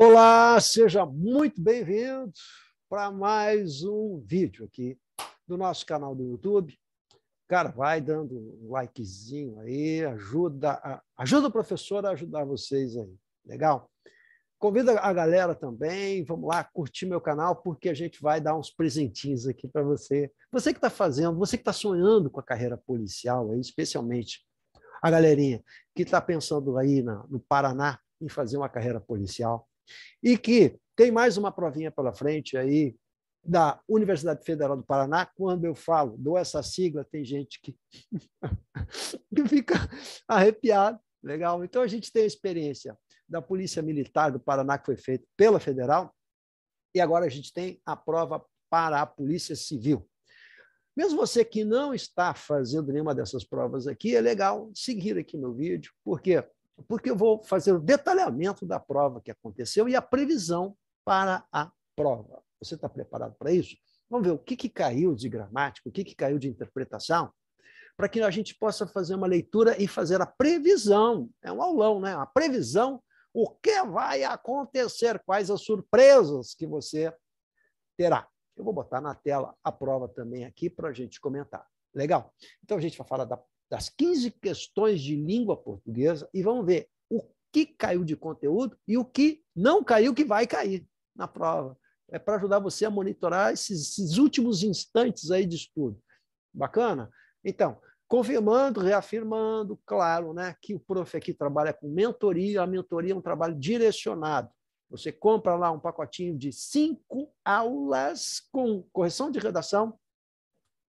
Olá, seja muito bem-vindo para mais um vídeo aqui do nosso canal do YouTube. Cara, vai dando um likezinho aí, ajuda, ajuda o professor a ajudar vocês aí, legal? Convida a galera também, vamos lá curtir meu canal, porque a gente vai dar uns presentinhos aqui para você. Você que está fazendo, você que está sonhando com a carreira policial aí, especialmente a galerinha que está pensando aí na, no Paraná em fazer uma carreira policial e que tem mais uma provinha pela frente aí da Universidade Federal do Paraná. Quando eu falo, dou essa sigla, tem gente que, que fica arrepiado. Legal? Então, a gente tem a experiência da Polícia Militar do Paraná, que foi feita pela Federal, e agora a gente tem a prova para a Polícia Civil. Mesmo você que não está fazendo nenhuma dessas provas aqui, é legal seguir aqui no vídeo, porque porque eu vou fazer o detalhamento da prova que aconteceu e a previsão para a prova. Você está preparado para isso? Vamos ver o que, que caiu de gramática, o que, que caiu de interpretação, para que a gente possa fazer uma leitura e fazer a previsão. É um aulão, né? A previsão, o que vai acontecer, quais as surpresas que você terá. Eu vou botar na tela a prova também aqui para a gente comentar. Legal? Então a gente vai falar da das 15 questões de língua portuguesa e vamos ver o que caiu de conteúdo e o que não caiu, que vai cair na prova. É para ajudar você a monitorar esses, esses últimos instantes aí de estudo. Bacana? Então, confirmando, reafirmando, claro, né, que o prof aqui trabalha com mentoria, a mentoria é um trabalho direcionado. Você compra lá um pacotinho de cinco aulas com correção de redação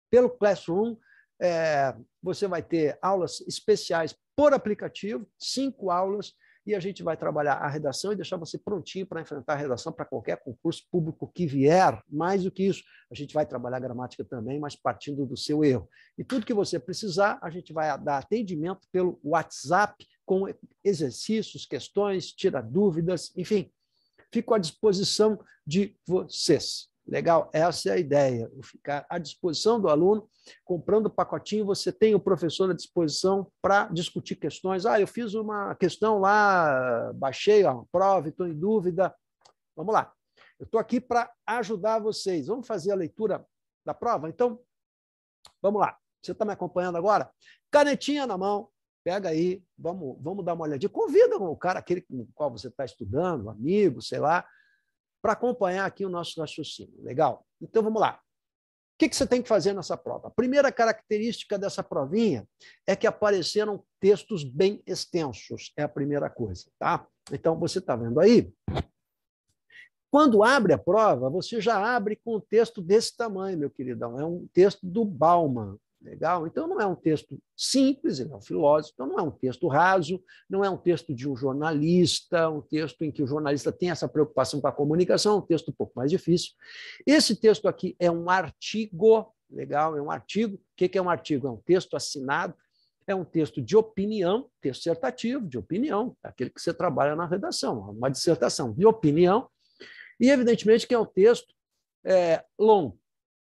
pelo Classroom é, você vai ter aulas especiais por aplicativo, cinco aulas, e a gente vai trabalhar a redação e deixar você prontinho para enfrentar a redação para qualquer concurso público que vier. Mais do que isso, a gente vai trabalhar a gramática também, mas partindo do seu erro. E tudo que você precisar, a gente vai dar atendimento pelo WhatsApp com exercícios, questões, tira dúvidas, enfim. Fico à disposição de vocês. Legal? Essa é a ideia. Ficar à disposição do aluno, comprando o pacotinho, você tem o professor à disposição para discutir questões. Ah, eu fiz uma questão lá, baixei a prova, estou em dúvida. Vamos lá. Eu estou aqui para ajudar vocês. Vamos fazer a leitura da prova? Então, vamos lá. Você está me acompanhando agora? Canetinha na mão, pega aí, vamos, vamos dar uma olhadinha. Convida o cara, aquele com o qual você está estudando, amigo, sei lá, para acompanhar aqui o nosso raciocínio. Legal? Então vamos lá. O que, que você tem que fazer nessa prova? A primeira característica dessa provinha é que apareceram textos bem extensos. É a primeira coisa, tá? Então você está vendo aí. Quando abre a prova, você já abre com um texto desse tamanho, meu queridão. É um texto do Bauman. Legal? Então, não é um texto simples, ele é um filósofo, então não é um texto raso, não é um texto de um jornalista, um texto em que o jornalista tem essa preocupação com a comunicação, um texto um pouco mais difícil. Esse texto aqui é um artigo, legal? É um artigo. O que é um artigo? É um texto assinado, é um texto de opinião, texto dissertativo, de opinião, aquele que você trabalha na redação, uma dissertação de opinião, e evidentemente que é um texto é, longo,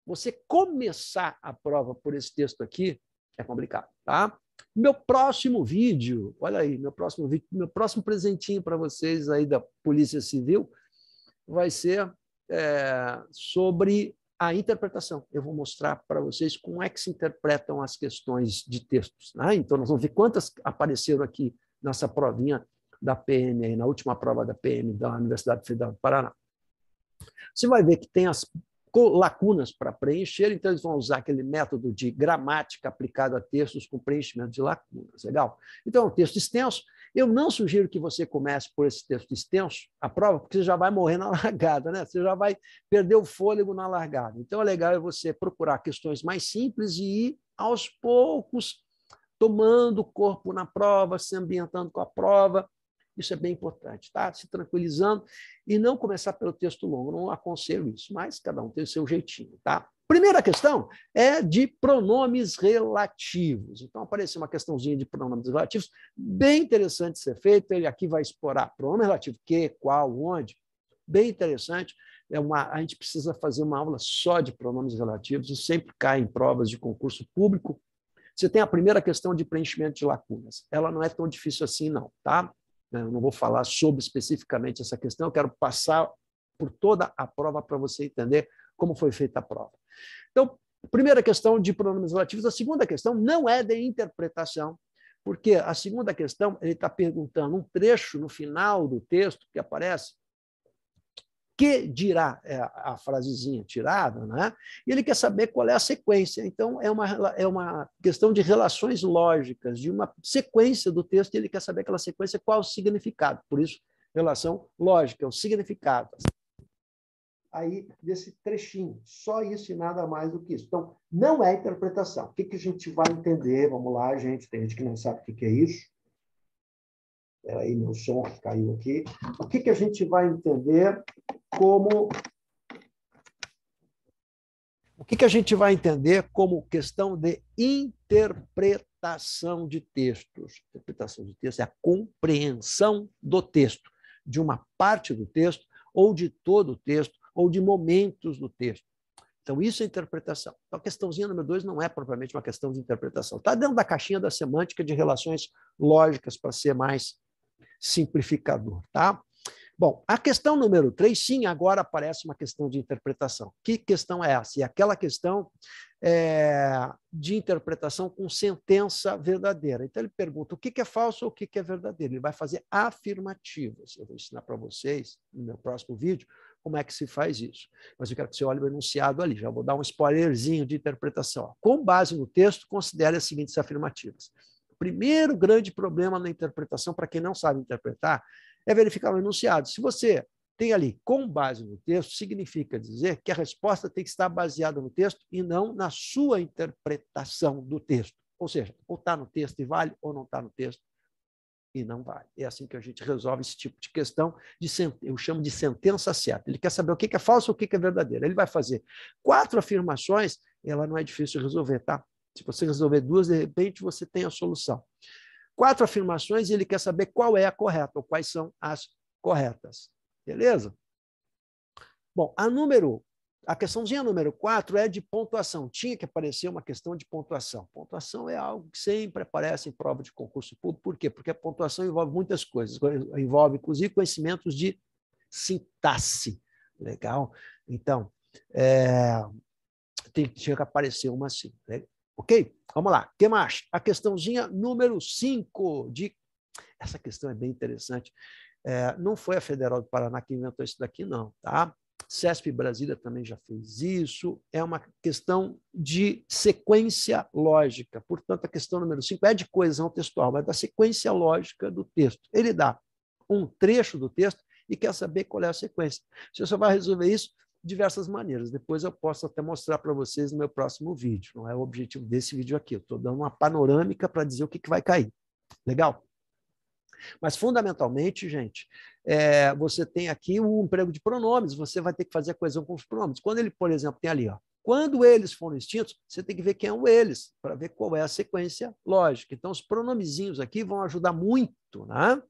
você começar a prova por esse texto aqui é complicado, tá? Meu próximo vídeo, olha aí, meu próximo vídeo, meu próximo presentinho para vocês aí da Polícia Civil vai ser é, sobre a interpretação. Eu vou mostrar para vocês como é que se interpretam as questões de textos. Né? Então, nós vamos ver quantas apareceram aqui nessa provinha da PM, aí, na última prova da PM da Universidade Federal do Paraná. Você vai ver que tem as ficou lacunas para preencher, então eles vão usar aquele método de gramática aplicado a textos com preenchimento de lacunas. Legal? Então, é um texto extenso. Eu não sugiro que você comece por esse texto extenso, a prova, porque você já vai morrer na largada, né? Você já vai perder o fôlego na largada. Então, é legal é você procurar questões mais simples e ir aos poucos tomando corpo na prova, se ambientando com a prova, isso é bem importante, tá? Se tranquilizando e não começar pelo texto longo, não aconselho isso, mas cada um tem o seu jeitinho, tá? Primeira questão é de pronomes relativos. Então, apareceu uma questãozinha de pronomes relativos, bem interessante ser feito. Ele aqui vai explorar pronome relativo, que, qual, onde. Bem interessante. É uma, a gente precisa fazer uma aula só de pronomes relativos, e sempre cai em provas de concurso público. Você tem a primeira questão de preenchimento de lacunas. Ela não é tão difícil assim, não, tá? Né, eu não vou falar sobre especificamente essa questão, eu quero passar por toda a prova para você entender como foi feita a prova. Então, primeira questão de pronomes relativos. A segunda questão não é de interpretação, porque a segunda questão ele está perguntando um trecho no final do texto que aparece que dirá é a frasezinha tirada, né? e ele quer saber qual é a sequência. Então, é uma, é uma questão de relações lógicas, de uma sequência do texto, e ele quer saber aquela sequência, qual o significado. Por isso, relação lógica, o é significado. Aí, desse trechinho, só isso e nada mais do que isso. Então, não é interpretação. O que, que a gente vai entender? Vamos lá, gente, tem gente que não sabe o que, que é isso. Espera aí, meu som caiu aqui. O que, que a gente vai entender como... O que, que a gente vai entender como questão de interpretação de textos? Interpretação de texto é a compreensão do texto, de uma parte do texto, ou de todo o texto, ou de momentos do texto. Então, isso é interpretação. Então, a questãozinha número dois não é propriamente uma questão de interpretação. Está dentro da caixinha da semântica de relações lógicas, para ser mais simplificador, tá? Bom, a questão número 3, sim, agora aparece uma questão de interpretação. Que questão é essa? E aquela questão é, de interpretação com sentença verdadeira. Então, ele pergunta o que, é falso ou o que é verdadeiro. Ele vai fazer afirmativas. Eu vou ensinar para vocês, no meu próximo vídeo, como é que se faz isso. Mas eu quero que você olhe o enunciado ali. Já vou dar um spoilerzinho de interpretação. Com base no texto, considere as seguintes afirmativas primeiro grande problema na interpretação, para quem não sabe interpretar, é verificar o enunciado. Se você tem ali com base no texto, significa dizer que a resposta tem que estar baseada no texto e não na sua interpretação do texto. Ou seja, ou está no texto e vale, ou não está no texto e não vale. É assim que a gente resolve esse tipo de questão, de eu chamo de sentença certa. Ele quer saber o que é falso ou o que é verdadeiro. Ele vai fazer quatro afirmações, ela não é difícil de resolver, tá? Se você resolver duas, de repente você tem a solução. Quatro afirmações e ele quer saber qual é a correta ou quais são as corretas. Beleza? Bom, a número a questãozinha número quatro é de pontuação. Tinha que aparecer uma questão de pontuação. Pontuação é algo que sempre aparece em prova de concurso público. Por quê? Porque a pontuação envolve muitas coisas. Envolve, inclusive, conhecimentos de sintaxe. Legal? Então, é, tem, tinha que aparecer uma assim. Né? Ok? Vamos lá. O que mais? A questãozinha número 5 de. Essa questão é bem interessante. É, não foi a Federal do Paraná que inventou isso daqui, não, tá? CESP Brasília também já fez isso. É uma questão de sequência lógica. Portanto, a questão número 5 é de coesão textual, mas da sequência lógica do texto. Ele dá um trecho do texto e quer saber qual é a sequência. Você só vai resolver isso diversas maneiras. Depois eu posso até mostrar para vocês no meu próximo vídeo. Não é o objetivo desse vídeo aqui. Eu estou dando uma panorâmica para dizer o que, que vai cair. Legal? Mas, fundamentalmente, gente, é, você tem aqui o um emprego de pronomes, você vai ter que fazer a coesão com os pronomes. Quando ele, por exemplo, tem ali, ó, quando eles foram extintos, você tem que ver quem é o eles, para ver qual é a sequência lógica. Então, os pronomezinhos aqui vão ajudar muito, né?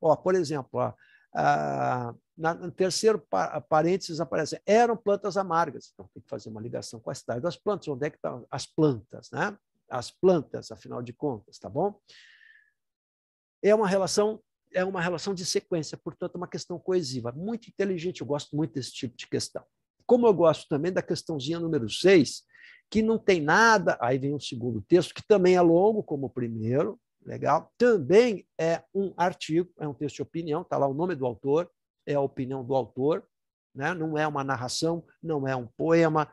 Ó, por exemplo, ó, ah, na, no terceiro parênteses aparece, eram plantas amargas. Então, tem que fazer uma ligação com a cidade das plantas. Onde é que estão tá as plantas, né? As plantas, afinal de contas, tá bom? É uma relação é uma relação de sequência, portanto, é uma questão coesiva. Muito inteligente, eu gosto muito desse tipo de questão. Como eu gosto também da questãozinha número 6, que não tem nada, aí vem um segundo texto, que também é longo como o primeiro, Legal? Também é um artigo, é um texto de opinião, está lá o nome do autor, é a opinião do autor, né? não é uma narração, não é um poema,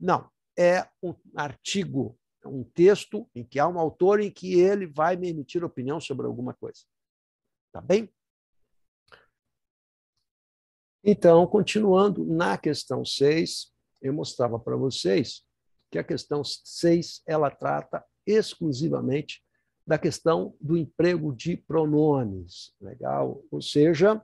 não, é um artigo, um texto em que há um autor em que ele vai me emitir opinião sobre alguma coisa. Tá bem? Então, continuando na questão 6, eu mostrava para vocês que a questão 6 ela trata exclusivamente da questão do emprego de pronomes, legal? Ou seja,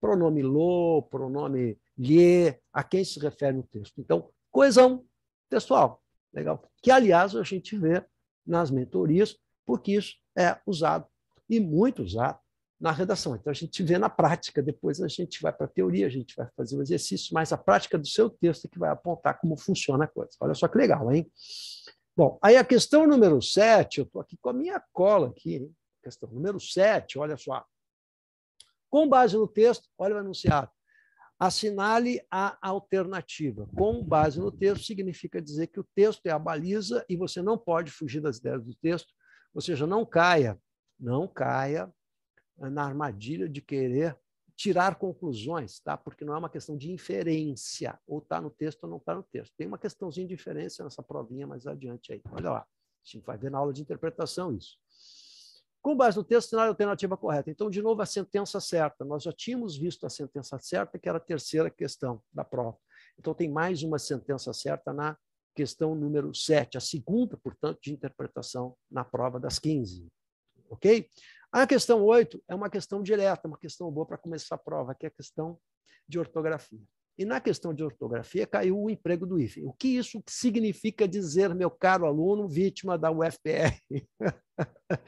pronome lo, pronome lhe, a quem se refere o texto. Então, coesão textual, legal? Que, aliás, a gente vê nas mentorias, porque isso é usado e muito usado na redação. Então, a gente vê na prática, depois a gente vai para a teoria, a gente vai fazer o exercício, mas a prática do seu texto é que vai apontar como funciona a coisa. Olha só que legal, hein? Bom, aí a questão número 7, eu estou aqui com a minha cola aqui, hein? questão número 7, olha só. Com base no texto, olha o enunciado. Assinale a alternativa. Com base no texto significa dizer que o texto é a baliza e você não pode fugir das ideias do texto, ou seja, não caia, não caia na armadilha de querer tirar conclusões, tá? Porque não é uma questão de inferência, ou tá no texto ou não tá no texto. Tem uma questãozinha de inferência nessa provinha mais adiante aí. Olha lá, a gente vai ver na aula de interpretação isso. Com base no texto, sinal a alternativa correta. Então, de novo, a sentença certa. Nós já tínhamos visto a sentença certa, que era a terceira questão da prova. Então, tem mais uma sentença certa na questão número 7, a segunda, portanto, de interpretação na prova das 15. Ok? A questão 8 é uma questão direta, uma questão boa para começar a prova, que é a questão de ortografia. E na questão de ortografia caiu o emprego do Ife. O que isso significa dizer, meu caro aluno, vítima da UFPR?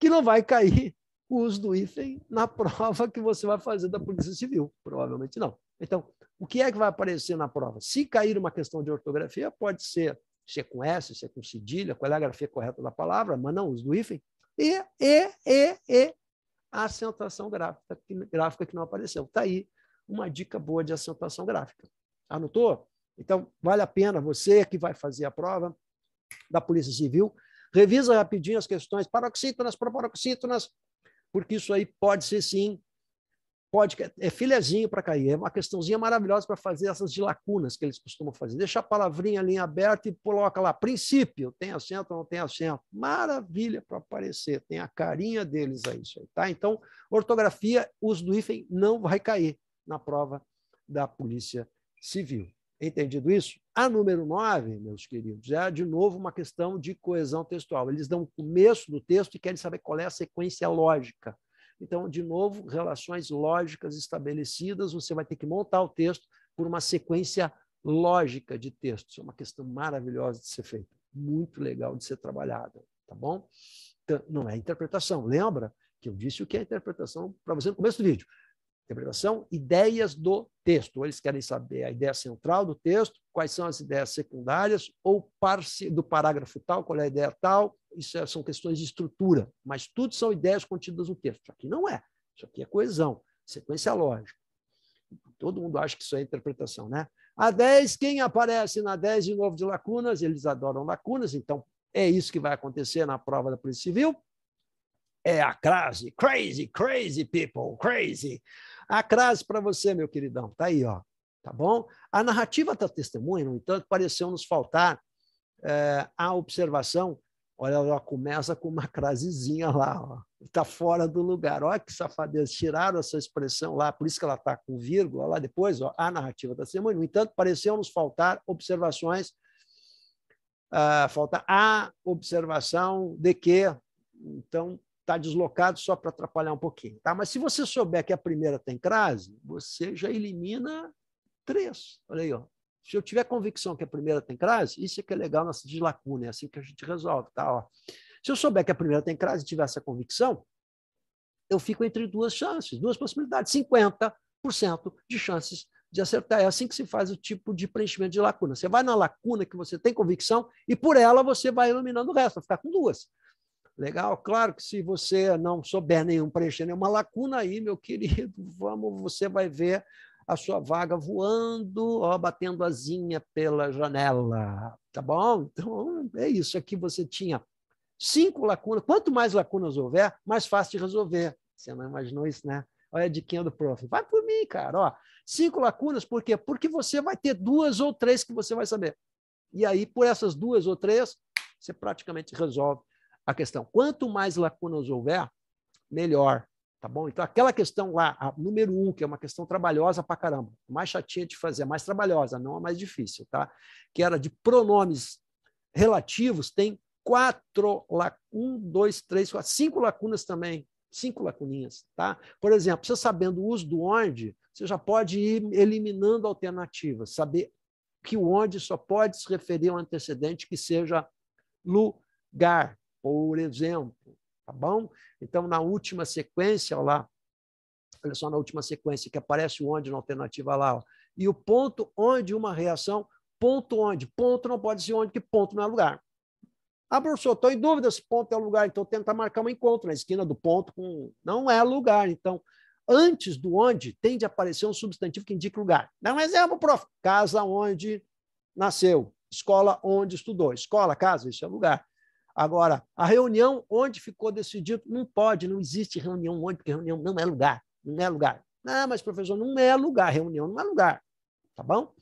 que não vai cair o uso do Ife na prova que você vai fazer da Polícia Civil. Provavelmente não. Então, o que é que vai aparecer na prova? Se cair uma questão de ortografia, pode ser ser é com S, ser é com cedilha, qual é a grafia correta da palavra, mas não uso do Ife e, e, e, e a acentuação gráfica, gráfica que não apareceu. Está aí uma dica boa de acentuação gráfica. Anotou? Então, vale a pena você que vai fazer a prova da Polícia Civil, revisa rapidinho as questões paroxítonas, proparoxítonas, porque isso aí pode ser, sim, pode, é filezinho para cair, é uma questãozinha maravilhosa para fazer essas lacunas que eles costumam fazer. Deixa a palavrinha ali aberta e coloca lá, princípio, tem acento ou não tem acento. Maravilha para aparecer, tem a carinha deles aí, isso aí, tá? Então, ortografia, uso do hífen não vai cair na prova da Polícia Civil. Entendido isso? A número 9, meus queridos, é de novo uma questão de coesão textual. Eles dão o começo do texto e querem saber qual é a sequência lógica então, de novo, relações lógicas estabelecidas, você vai ter que montar o texto por uma sequência lógica de textos. é uma questão maravilhosa de ser feita, muito legal de ser trabalhada, tá bom? Então, não é interpretação, lembra que eu disse o que é interpretação para você no começo do vídeo. Interpretação, ideias do texto. Eles querem saber a ideia central do texto, quais são as ideias secundárias, ou do parágrafo tal, qual é a ideia tal, isso é, são questões de estrutura, mas tudo são ideias contidas no texto. Isso aqui não é. Isso aqui é coesão, sequência lógica. Todo mundo acha que isso é interpretação, né? A 10, quem aparece na 10 de novo de lacunas? Eles adoram lacunas, então é isso que vai acontecer na prova da Polícia Civil. É a crase, crazy, crazy people, crazy. A crase para você, meu queridão, tá aí, ó. Tá bom? A narrativa da tá testemunha, no entanto, pareceu nos faltar é, a observação Olha, ela começa com uma crasezinha lá, está fora do lugar. Olha que safadeza, tiraram essa expressão lá, por isso que ela está com vírgula lá depois, ó, a narrativa da semana. No entanto, pareceu nos faltar observações, ah, falta a observação de que, então, está deslocado só para atrapalhar um pouquinho. Tá? Mas se você souber que a primeira tem crase, você já elimina três. Olha aí, ó. Se eu tiver convicção que a primeira tem crase, isso é que é legal nossa lacuna é assim que a gente resolve, tá? Ó. Se eu souber que a primeira tem crase e tiver essa convicção, eu fico entre duas chances, duas possibilidades, 50% de chances de acertar. É assim que se faz o tipo de preenchimento de lacuna. Você vai na lacuna que você tem convicção e por ela você vai iluminando o resto, vai ficar com duas. Legal? Claro que se você não souber nenhum preencher nenhuma lacuna aí, meu querido, vamos, você vai ver a sua vaga voando, ó, batendo asinha pela janela, tá bom? Então, é isso. Aqui você tinha cinco lacunas. Quanto mais lacunas houver, mais fácil de resolver. Você não imaginou isso, né? Olha a diquinha do prof. Vai por mim, cara. Ó, cinco lacunas, por quê? Porque você vai ter duas ou três que você vai saber. E aí, por essas duas ou três, você praticamente resolve a questão. Quanto mais lacunas houver, melhor. Tá bom? Então, aquela questão lá, a número um, que é uma questão trabalhosa pra caramba, mais chatinha de fazer, mais trabalhosa, não a mais difícil, tá? Que era de pronomes relativos, tem quatro, um, dois, três, quatro, cinco lacunas também, cinco lacuninhas, tá? Por exemplo, você sabendo o uso do onde, você já pode ir eliminando alternativas, saber que o onde só pode se referir a um antecedente que seja lugar, por exemplo, Tá bom? Então, na última sequência, olha lá, olha só na última sequência que aparece o onde na alternativa lá, ó. e o ponto onde uma reação, ponto onde, ponto não pode ser onde, que ponto não é lugar. Ah, professor, estou em dúvida se ponto é lugar, então tenta marcar um encontro na esquina do ponto com. Não é lugar. Então, antes do onde, tem de aparecer um substantivo que indique lugar. Dá um exemplo, prof. Casa onde nasceu, escola onde estudou, escola, casa, isso é lugar. Agora, a reunião onde ficou decidido, não pode, não existe reunião onde, porque reunião não é lugar, não é lugar. Ah, mas professor, não é lugar, reunião não é lugar, tá bom?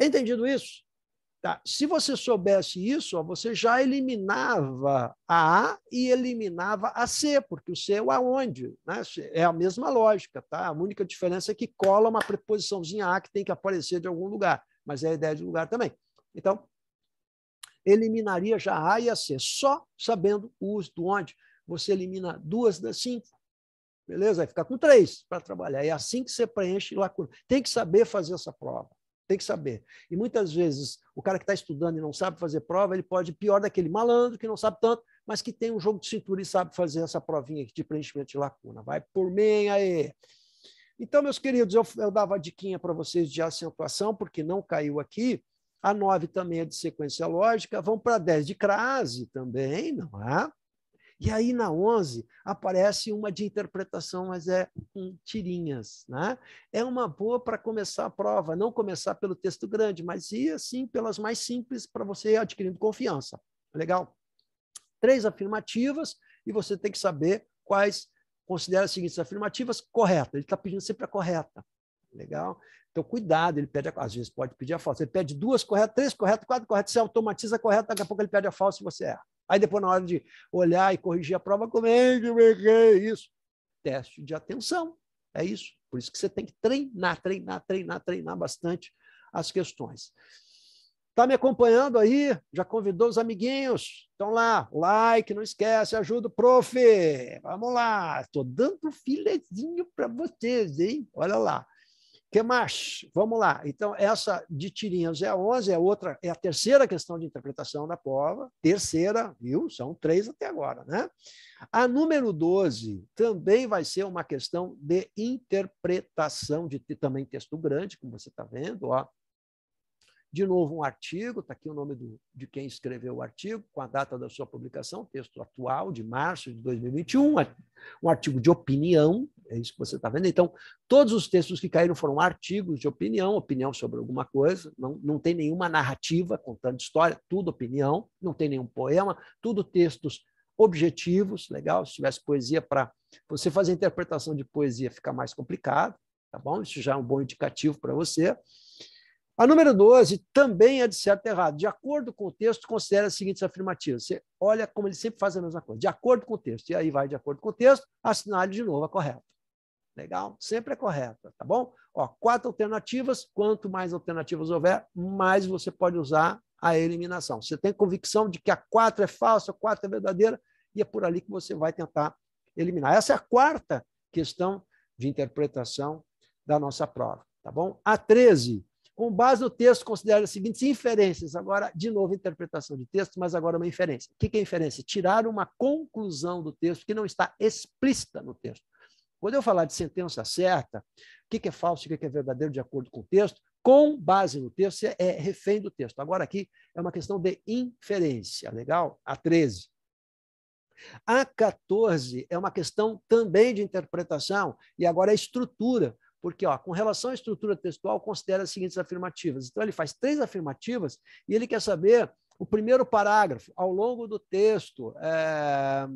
Entendido isso? Tá. Se você soubesse isso, ó, você já eliminava a A e eliminava a C, porque o C é o aonde. Né? É a mesma lógica. Tá? A única diferença é que cola uma preposiçãozinha A que tem que aparecer de algum lugar, mas é a ideia de lugar também. Então, eliminaria já A e a C, só sabendo o uso do onde. Você elimina duas das cinco, beleza? Vai ficar com três para trabalhar. É assim que você preenche lacuna. Tem que saber fazer essa prova. Tem que saber. E muitas vezes, o cara que está estudando e não sabe fazer prova, ele pode pior daquele malandro que não sabe tanto, mas que tem um jogo de cintura e sabe fazer essa provinha aqui de preenchimento de lacuna. Vai por mim aí. Então, meus queridos, eu, eu dava a diquinha para vocês de acentuação, porque não caiu aqui. A 9 também é de sequência lógica. vão para 10 de crase também, não é? E aí na 11 aparece uma de interpretação, mas é com tirinhas, né? É uma boa para começar a prova, não começar pelo texto grande, mas ir assim pelas mais simples para você ir adquirindo confiança. Tá legal? Três afirmativas e você tem que saber quais considera as seguintes afirmativas corretas. Ele está pedindo sempre a correta. Tá legal? Então, cuidado, ele pede, às vezes pode pedir a falsa. Ele pede duas corretas, três corretas, quatro corretas, você automatiza a correta, daqui a pouco ele pede a falsa e você erra. Aí depois, na hora de olhar e corrigir a prova, como é que é isso? Teste de atenção, é isso. Por isso que você tem que treinar, treinar, treinar, treinar bastante as questões. Está me acompanhando aí? Já convidou os amiguinhos? Então lá, like, não esquece, ajuda o prof. Vamos lá, estou dando um filezinho para vocês, hein? Olha lá que mais? Vamos lá. Então, essa de tirinhas é a 11, é, outra, é a terceira questão de interpretação da prova. Terceira, viu? São três até agora, né? A número 12 também vai ser uma questão de interpretação de também texto grande, como você está vendo, ó. De novo, um artigo, está aqui o nome do, de quem escreveu o artigo, com a data da sua publicação, texto atual, de março de 2021, um artigo de opinião, é isso que você está vendo. Então, todos os textos que caíram foram artigos de opinião, opinião sobre alguma coisa, não, não tem nenhuma narrativa contando história, tudo opinião, não tem nenhum poema, tudo textos objetivos, legal? Se tivesse poesia para você fazer interpretação de poesia, fica mais complicado, tá bom? Isso já é um bom indicativo para você. A número 12 também é de certo e errado. De acordo com o texto, considera as seguintes afirmativas. Você olha como ele sempre faz a mesma coisa. De acordo com o texto. E aí vai de acordo com o texto, assinale de novo a é correta. Legal? Sempre é correta, tá bom? Ó, quatro alternativas. Quanto mais alternativas houver, mais você pode usar a eliminação. Você tem convicção de que a quatro é falsa, a quatro é verdadeira, e é por ali que você vai tentar eliminar. Essa é a quarta questão de interpretação da nossa prova, tá bom? A 13 com base no texto, considera as seguintes inferências. Agora, de novo, interpretação de texto, mas agora uma inferência. O que é inferência? Tirar uma conclusão do texto que não está explícita no texto. Quando eu falar de sentença certa, o que é falso e o que é verdadeiro de acordo com o texto, com base no texto, é, é refém do texto. Agora, aqui é uma questão de inferência, legal? A 13. A 14 é uma questão também de interpretação, e agora a estrutura porque, ó, com relação à estrutura textual, considera as seguintes afirmativas. Então, ele faz três afirmativas e ele quer saber o primeiro parágrafo, ao longo do texto. É...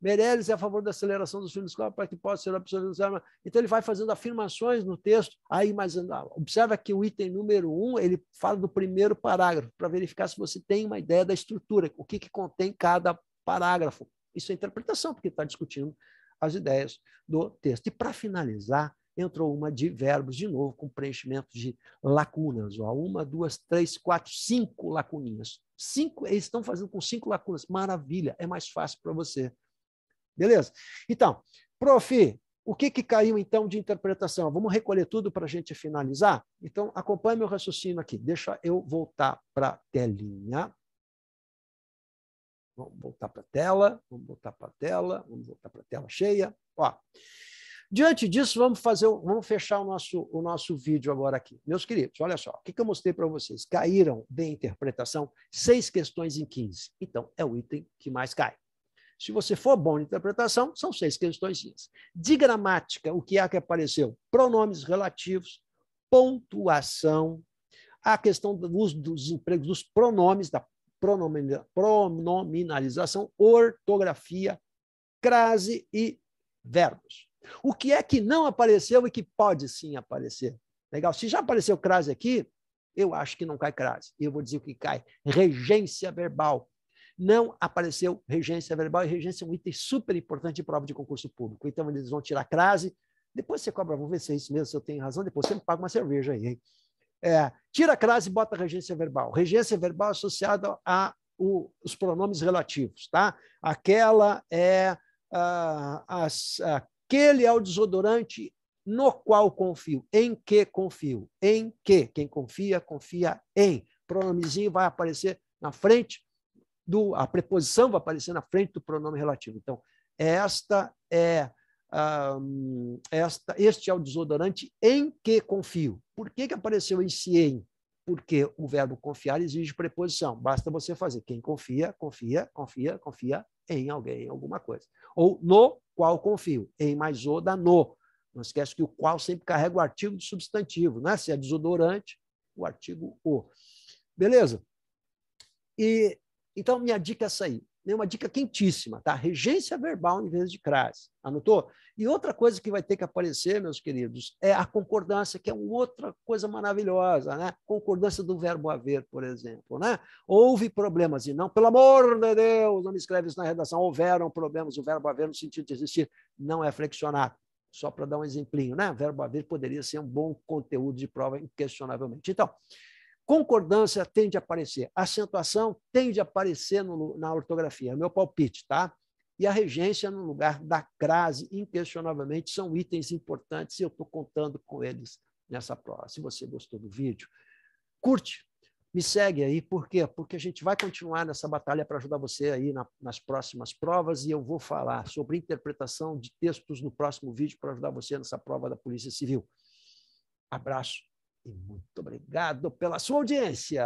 Meirelles é a favor da aceleração dos filmes para que possa ser absorvido. Então, ele vai fazendo afirmações no texto. Aí, mas ah, observa que o item número um, ele fala do primeiro parágrafo, para verificar se você tem uma ideia da estrutura, o que, que contém cada parágrafo. Isso é interpretação, porque está discutindo as ideias do texto. E, para finalizar, entrou uma de verbos de novo, com preenchimento de lacunas. Ó. Uma, duas, três, quatro, cinco lacuninhas. Cinco, eles estão fazendo com cinco lacunas. Maravilha, é mais fácil para você. Beleza? Então, prof, o que, que caiu então de interpretação? Vamos recolher tudo para a gente finalizar? Então, acompanhe meu raciocínio aqui. Deixa eu voltar para a telinha. Vamos voltar para a tela, vamos voltar para a tela, vamos voltar para a tela cheia. Ó, Diante disso, vamos fazer, vamos fechar o nosso, o nosso vídeo agora aqui. Meus queridos, olha só, o que, que eu mostrei para vocês? Caíram de interpretação seis questões em 15. Então, é o item que mais cai. Se você for bom de interpretação, são seis questões. De gramática, o que é que apareceu? Pronomes relativos, pontuação, a questão do uso dos empregos dos pronomes, da pronominalização, ortografia, crase e verbos. O que é que não apareceu e que pode sim aparecer? Legal? Se já apareceu crase aqui, eu acho que não cai crase. Eu vou dizer o que cai: regência verbal. Não apareceu regência verbal, e regência é um item super importante de prova de concurso público. Então, eles vão tirar crase. Depois você cobra, vamos ver se é isso mesmo, se eu tenho razão, depois você me paga uma cerveja aí, hein? É, tira a crase e bota a regência verbal. Regência verbal associada a os pronomes relativos, tá? Aquela é ah, a, a, a Aquele é o desodorante no qual confio. Em que confio? Em que? Quem confia, confia em. Pronomezinho vai aparecer na frente do. A preposição vai aparecer na frente do pronome relativo. Então, esta é. Um, esta, este é o desodorante em que confio. Por que, que apareceu esse em? Porque o verbo confiar exige preposição. Basta você fazer. Quem confia, confia, confia, confia em alguém, em alguma coisa. Ou no qual confio, em mais o da no. Não esquece que o qual sempre carrega o artigo do substantivo, né? Se é desodorante, o artigo o. Beleza? E então minha dica é essa aí dei uma dica quentíssima, tá? Regência verbal em vez de crase. Anotou? E outra coisa que vai ter que aparecer, meus queridos, é a concordância, que é outra coisa maravilhosa, né? Concordância do verbo haver, por exemplo, né? Houve problemas e não, pelo amor de Deus, não me escreve isso na redação, houveram problemas, o verbo haver no sentido de existir não é flexionado. Só para dar um exemplinho, né? O verbo haver poderia ser um bom conteúdo de prova, inquestionavelmente. Então, Concordância tende a aparecer, acentuação tende a aparecer no, na ortografia, é meu palpite, tá? E a regência no lugar da crase, inquestionavelmente, são itens importantes e eu estou contando com eles nessa prova. Se você gostou do vídeo, curte, me segue aí, por quê? Porque a gente vai continuar nessa batalha para ajudar você aí na, nas próximas provas e eu vou falar sobre interpretação de textos no próximo vídeo para ajudar você nessa prova da Polícia Civil. Abraço e muito obrigado pela sua audiência.